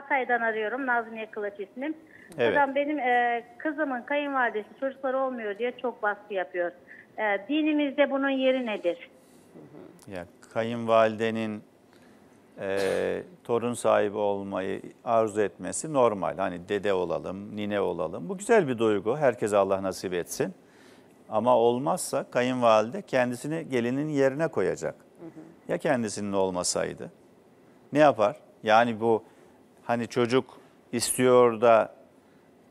Hatay'dan arıyorum. Nazmiye Kılıç ismim. Evet. Hocam benim e, kızımın kayınvalidesi çocukları olmuyor diye çok baskı yapıyor. E, dinimizde bunun yeri nedir? Ya kayınvalidenin e, torun sahibi olmayı arzu etmesi normal. Hani dede olalım, nine olalım. Bu güzel bir duygu. Herkese Allah nasip etsin. Ama olmazsa kayınvalide kendisini gelinin yerine koyacak. Hı hı. Ya kendisinin olmasaydı? Ne yapar? Yani bu hani çocuk istiyor da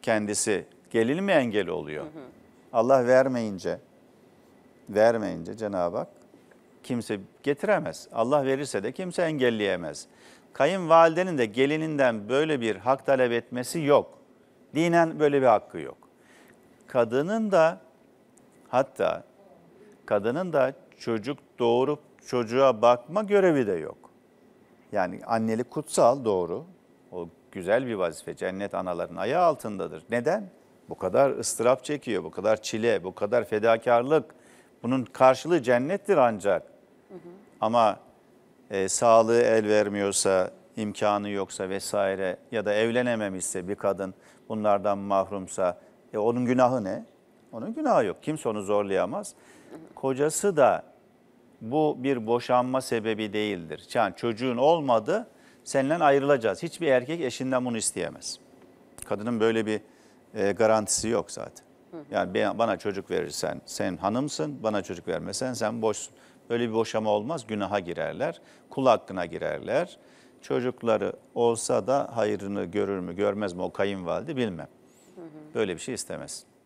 kendisi gelin mi engel oluyor? Allah vermeyince, vermeyince Cenab-ı Hak kimse getiremez. Allah verirse de kimse engelleyemez. Kayınvalidenin de gelininden böyle bir hak talep etmesi yok. Dinen böyle bir hakkı yok. Kadının da hatta kadının da çocuk doğurup çocuğa bakma görevi de yok. Yani annelik kutsal doğru. O güzel bir vazife. Cennet anaların ayağı altındadır. Neden? Bu kadar ıstırap çekiyor, bu kadar çile, bu kadar fedakarlık. Bunun karşılığı cennettir ancak. Ama e, sağlığı el vermiyorsa, imkanı yoksa vesaire ya da evlenememişse bir kadın bunlardan mahrumsa e, onun günahı ne? Onun günahı yok. Kimse onu zorlayamaz. Kocası da bu bir boşanma sebebi değildir. Yani çocuğun olmadı Senden ayrılacağız. Hiçbir erkek eşinden bunu isteyemez. Kadının böyle bir e, garantisi yok zaten. Yani bana çocuk verirsen sen hanımsın, bana çocuk vermesen sen boşsun. Böyle bir boşama olmaz, günaha girerler, kul hakkına girerler. Çocukları olsa da hayrını görür mü görmez mi o kayınvalide bilmem. Böyle bir şey istemez.